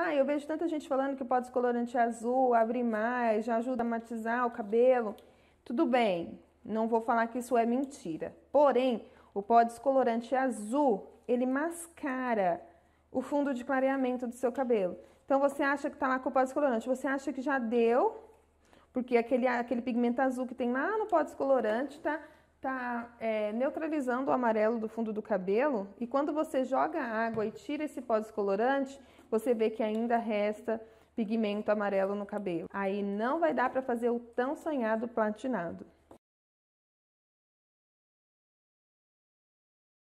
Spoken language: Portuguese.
Ah, eu vejo tanta gente falando que pó descolorante é azul, abre mais, já ajuda a matizar o cabelo. Tudo bem, não vou falar que isso é mentira. Porém, o pó descolorante azul, ele mascara o fundo de clareamento do seu cabelo. Então você acha que tá lá com o pó descolorante, você acha que já deu, porque aquele, aquele pigmento azul que tem lá no pó descolorante tá está é, neutralizando o amarelo do fundo do cabelo e quando você joga a água e tira esse pó descolorante, você vê que ainda resta pigmento amarelo no cabelo. Aí não vai dar para fazer o tão sonhado platinado.